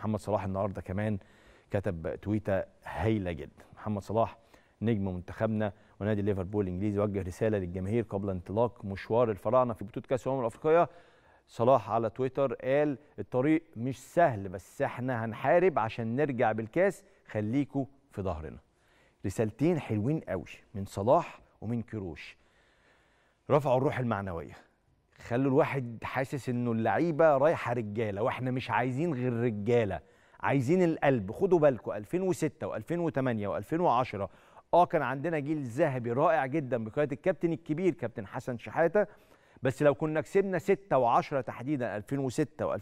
محمد صلاح النهارده كمان كتب تويته هايله جدا محمد صلاح نجم منتخبنا ونادي ليفربول الانجليزي وجه رساله للجماهير قبل انطلاق مشوار الفراعنه في بطوله كاس الامم الافريقيه صلاح على تويتر قال الطريق مش سهل بس احنا هنحارب عشان نرجع بالكاس خليكوا في ظهرنا رسالتين حلوين قوي من صلاح ومن كروش رفعوا الروح المعنويه خلوا الواحد حاسس انه اللعيبه رايحه رجاله واحنا مش عايزين غير رجاله عايزين القلب خدوا بالكم 2006 و2008 و2010 اه كان عندنا جيل ذهبي رائع جدا بقياده الكابتن الكبير كابتن حسن شحاته بس لو كنا كسبنا 6 و10 تحديدا 2006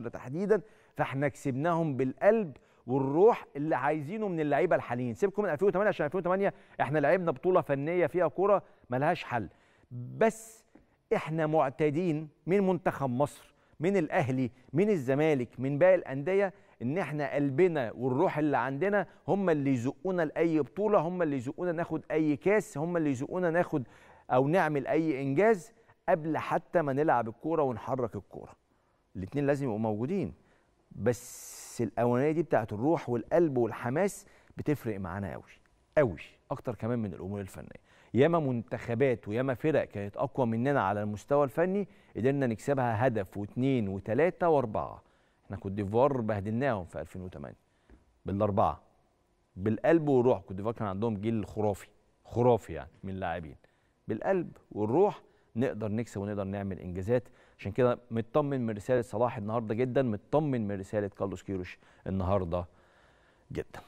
و2010 تحديدا فاحنا كسبناهم بالقلب والروح اللي عايزينه من اللعيبه الحاليين سيبكم من 2008 عشان 2008 احنا لعبنا بطوله فنيه فيها كوره ملهاش حل بس احنا معتادين من منتخب مصر من الاهلي من الزمالك من باقي الانديه ان احنا قلبنا والروح اللي عندنا هم اللي يزقونا لاي بطوله هم اللي يزقونا ناخد اي كاس هم اللي يزقونا ناخد او نعمل اي انجاز قبل حتى ما نلعب الكوره ونحرك الكوره الاثنين لازم يبقوا موجودين بس الاولانيه دي بتاعت الروح والقلب والحماس بتفرق معانا قوي قوي اكتر كمان من الامور الفنيه ياما منتخبات وياما فرق كانت اقوى مننا على المستوى الفني قدرنا نكسبها هدف واثنين وثلاثه واربعه احنا كوت ديفوار بهدلناهم في 2008 بالاربعه بالقلب والروح كوت ديفوار كان عندهم جيل خرافي خرافي يعني من اللاعبين بالقلب والروح نقدر نكسب ونقدر نعمل انجازات عشان كده مطمن من رساله صلاح النهارده جدا مطمن من رساله كارلوس كيروش النهارده جدا